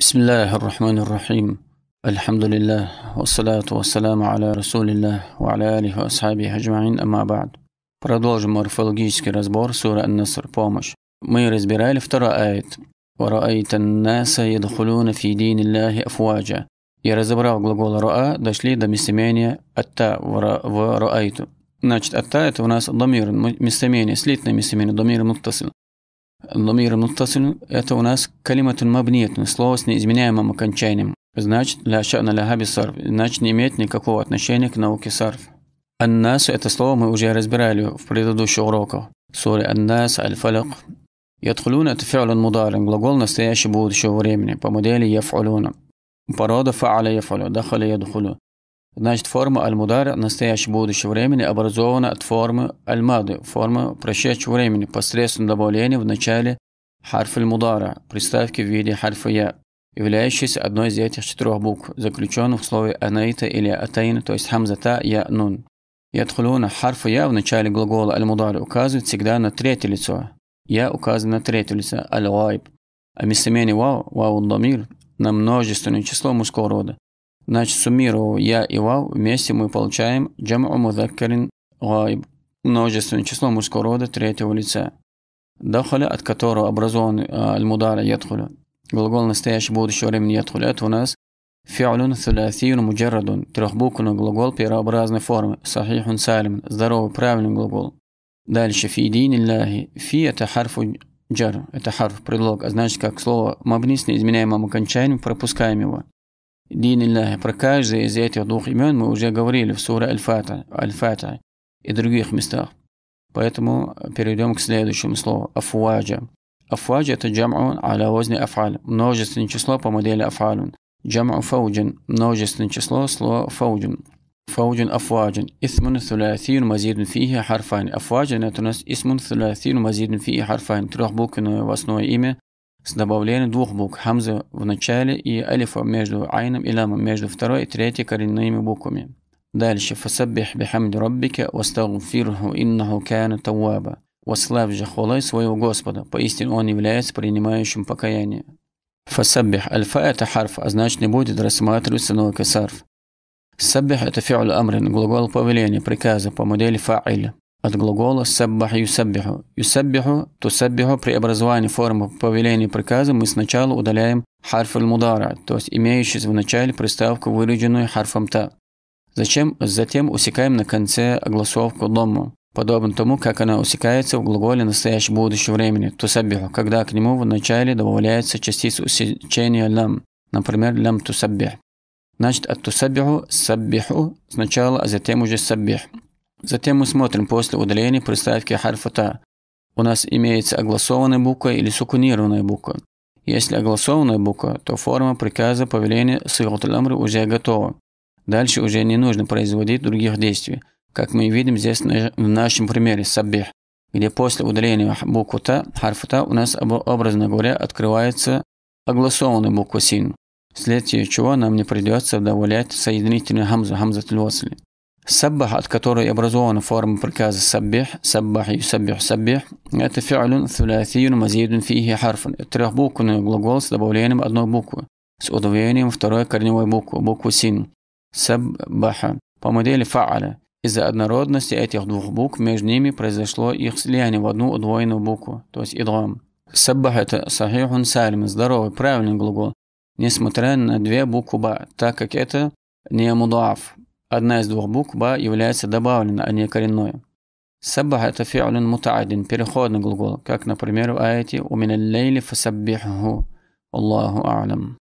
بسم الله الرحمن الرحيم الحمد لله والصلاة والسلام على رسول الله وعلى آله وأصحابه أجمعين أما بعد Продолжим морфологический разбор суры Ан-Наср «Помощь». Мы разбирали второй аят. وَرَأَيْتَ النَّاسَ يَدْخُلُونَ فِي دِينِ اللَّهِ أَفْوَاجًا И разобрав глагол «раа», дошли до местоимения «атта» в «раайту». Значит, «атта» – это у нас домир, местоимение, слитное местоимение, домир муттасил. ضمير متصل это у нас калимату мабниятун, слово с неизменяемым окончанием. Значит, ля шана ляха бисарф, значит не имеет никакого отношения к науке сарф. Аннас – это слово мы уже разбирали в предыдущих уроках. Суре Аннас, Аль-Фалак. Ядхулюн – это фиалун мударин, глагол настоящего будущего времени, по модели яфулюна. Порода фа'аля яфулю, дахаля ядхулю. Значит, форма аль-мудар настоящего будущего времени образована от формы аль-мады, формы прошедшего времени, посредством добавления в начале харфа аль-мудара, приставки в виде харфа я, являющейся одной из этих четырех букв, заключенных в слове анаита или атайн, то есть хамзата я нун. Ядхулуна харфа я в начале глагола аль-мудар указывает всегда на третье лицо. Я указывает на третье лицо аль-гайб. А местоимение вау, вау дамир, на множественное число мужского рода Значит, суммирую я и вау, вместе мы получаем джам'у мудаккарин гаиб, множественное число мужского рода третьего лица. Дахаля, от которого образован э, аль-мудара ядхуля. Глагол настоящего будущего времени ядхуля. Это у нас фи'люн thuляthiyun муджаррадун. Трехбуквенный глагол первообразной формы. Сахихун салим. Здоровый, правильный глагол. Дальше фи динилляхи. Фи это харфу джар. Это харф, предлог. А значит, как слово мабнис, не изменяем окончанием, пропускаем его дин Аллах. Про каждый из этих двух имен мы уже говорили в суре Аль-Фата Аль, -Фата, и других местах. Поэтому перейдем к следующему слову – афуаджа. Афуаджа – это джам'ун аля возне афаль, множественное число по модели афалун. Джам'у фауджин – множественное число, слово фауджин. Фауджин афуаджин. Исмун thulathin мазидун фихи харфайн. Афуаджин – это у нас исмун thulathin мазидун фихи харфайн. Трехбуквенное в основе имя с добавлением двух букв хамзы в начале и алифа между айном и ламом между второй и третьей коренными буквами. Дальше «Фасаббих бихамди раббика вастагфирху иннаху кана таваба». «Вослав же хулай своего Господа, поистине Он является принимающим покаяние». «Фасаббих» альфа – это харф, а значит не будет рассматриваться новый касарф. «Саббих» – это фи'л амрин, глагол повеления, приказа по модели фа'иль. Отгул голос «саббах юсаббиху». «Юсаббиху» – «тусаббиху» при образовании формы повеления приказа мы сначала удаляем харф мудара то есть имеющийся в начале приставку, выраженную харфом «та». Зачем? Затем усекаем на конце огласовку «домму», подобно тому, как она усекается в глаголе настоящего будущего времени «тусаббиху», когда к нему в начале добавляется частица усечения «лам», например, «лам тусаббих». Значит, от «тусаббиху» – «саббиху» сначала, а затем уже «саббих». Затем мы смотрим после удаления приставки харфата. У нас имеется огласованная буква или сукунированная буква. Если огласованная буква, то форма приказа повеления сыгатуль уже готова. Дальше уже не нужно производить других действий, как мы видим здесь в нашем примере «саббих», где после удаления буквы «та» харфата у нас, образно говоря, открывается огласованная буква «син», вследствие чего нам не придется добавлять соединительную хамзу хамзатуль васли. Саббах, от которой образована форма приказа саббих, саббах, юсаббих, саббих, это фи'люн, thulatiyun, мазидун, фихи, харфун. Трехбуквенный глагол с добавлением одной буквы, с удвоением второй корневой буквы, букву син. Саббаха. По модели фааля. Из-за однородности этих двух букв между ними произошло их слияние в одну удвоенную букву, то есть идлам. Саббах – это сахихун сальм, здоровый, правильный глагол, несмотря на две буквы ба, так как это не мудаф, Одна из двух букв «ба» является добавленной, а не коренной. Саббах – это фи'люн мутаадин, переходный глагол, как, например, в аяте «У меня лейли фасаббиху». Аллаху а'лам.